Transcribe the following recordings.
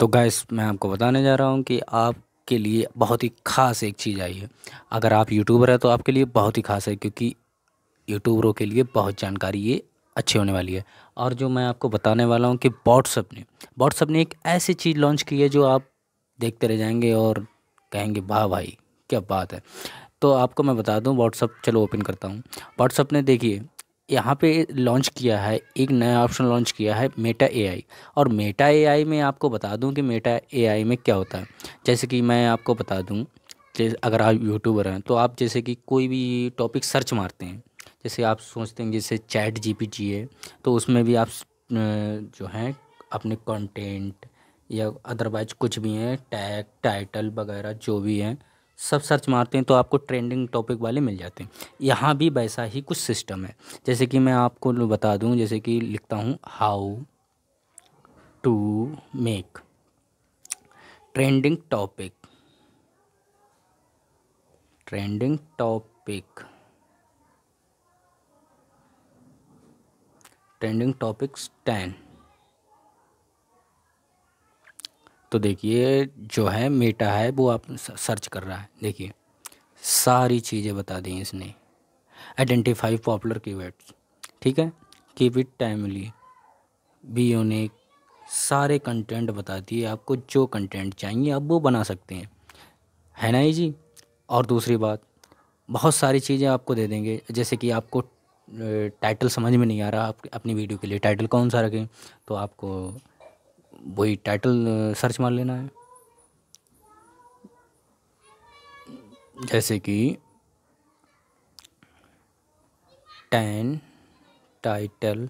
तो गैस मैं आपको बताने जा रहा हूँ कि आपके लिए बहुत ही ख़ास एक चीज़ आई है अगर आप यूट्यूबर हैं तो आपके लिए बहुत ही ख़ास है क्योंकि यूट्यूबरों के लिए बहुत जानकारी ये अच्छी होने वाली है और जो मैं आपको बताने वाला हूँ कि व्हाट्सअप ने व्हाट्सअप ने एक ऐसी चीज़ लॉन्च की है जो आप देखते रह जाएंगे और कहेंगे वाह भाई क्या बात है तो आपको मैं बता दूं व्हाट्सअप चलो ओपन करता हूँ व्हाट्सअप ने देखिए यहाँ पे लॉन्च किया है एक नया ऑप्शन लॉन्च किया है मेटा एआई और मेटा एआई में आपको बता दूं कि मेटा एआई में क्या होता है जैसे कि मैं आपको बता दूं जैसे अगर आप यूट्यूबर हैं तो आप जैसे कि कोई भी टॉपिक सर्च मारते हैं जैसे आप सोचते हैं जैसे चैट जी है तो उसमें भी आप जो हैं अपने कॉन्टेंट या अदरवाइज कुछ भी हैं टैग टाइटल वगैरह जो भी हैं सब सर्च मारते हैं तो आपको ट्रेंडिंग टॉपिक वाले मिल जाते हैं यहाँ भी वैसा ही कुछ सिस्टम है जैसे कि मैं आपको बता दूँ जैसे कि लिखता हूँ how to make trending topic trending topic trending topics ten तो देखिए जो है मेटा है वो आप सर्च कर रहा है देखिए सारी चीज़ें बता दी इसने आइडेंटिफाई पॉपुलर कीवर्ड्स ठीक है keep it timely be unique सारे कंटेंट बता दिए आपको जो कंटेंट चाहिए आप वो बना सकते हैं है ना जी और दूसरी बात बहुत सारी चीज़ें आपको दे देंगे जैसे कि आपको टाइटल समझ में नहीं आ रहा आप अपनी वीडियो के लिए टाइटल कौन सा रखें तो आपको वही टाइटल सर्च मार लेना है जैसे कि ten title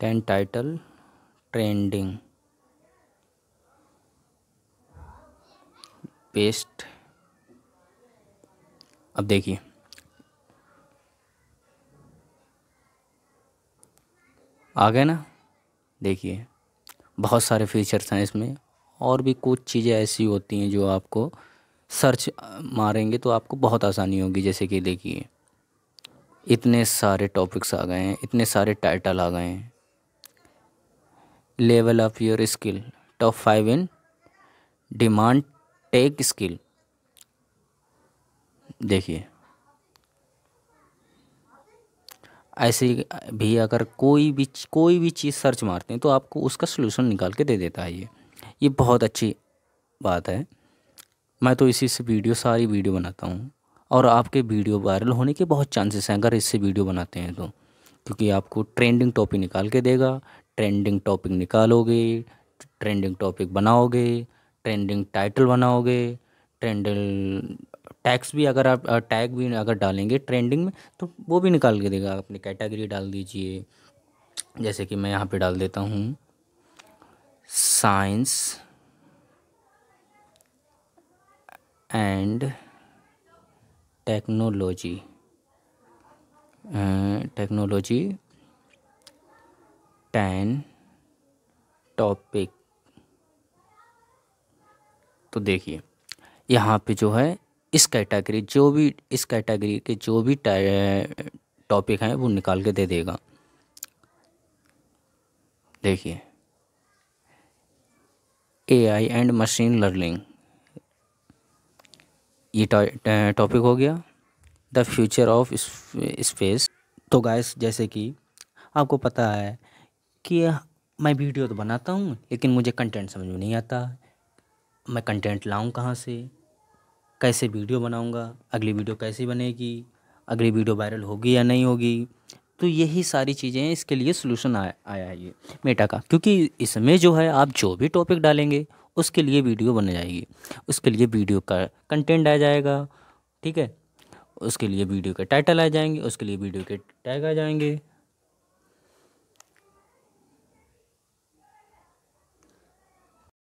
ten title trending paste अब देखिए आ गए ना देखिए बहुत सारे फीचर्स हैं इसमें और भी कुछ चीज़ें ऐसी होती हैं जो आपको सर्च मारेंगे तो आपको बहुत आसानी होगी जैसे कि देखिए इतने सारे टॉपिक्स आ गए हैं इतने सारे टाइटल आ गए हैं level of your skill top five in demand tech skill देखिए ऐसे भी अगर कोई भी कोई भी चीज़ सर्च मारते हैं तो आपको उसका सलूशन निकाल के दे देता है ये ये बहुत अच्छी बात है मैं तो इसी से वीडियो सारी वीडियो बनाता हूँ और आपके वीडियो वायरल होने के बहुत चांसेस हैं अगर इससे वीडियो बनाते हैं तो क्योंकि आपको ट्रेंडिंग टॉपिक निकाल के देगा ट्रेंडिंग टॉपिक निकालोगे ट्रेंडिंग टॉपिक बनाओगे ट्रेंडिंग टाइटल बनाओगे ट्रेंडिंग टैक्स भी अगर आप टैग भी अगर डालेंगे ट्रेंडिंग में तो वो भी निकाल के देगा अपनी कैटेगरी डाल दीजिए जैसे कि मैं यहाँ पे डाल देता हूँ science and technology technology ten topic तो देखिए यहाँ पे जो है इस कैटेगरी जो भी इस कैटेगरी के जो भी टॉपिक हैं वो निकाल के दे देगा देखिए एआई एंड मशीन लर्निंग ये टॉपिक हो गया द फ्यूचर ऑफ स्पेस तो गाइस जैसे कि आपको पता है कि मैं वीडियो तो बनाता हूँ लेकिन मुझे कंटेंट समझ में नहीं आता मैं कंटेंट लाऊँ कहाँ से कैसे वीडियो बनाऊँगा अगली वीडियो कैसी बनेगी अगली वीडियो वायरल होगी या नहीं होगी तो यही सारी चीज़ें हैं इसके लिए सोल्यूशन आया आया है ये मेटा का क्योंकि इसमें जो है आप जो भी टॉपिक डालेंगे उसके लिए वीडियो बन जाएगी उसके लिए वीडियो का कंटेंट आ जाएगा ठीक है उसके लिए वीडियो के टाइटल आ जाएंगे उसके लिए वीडियो के टैग आ जाएंगे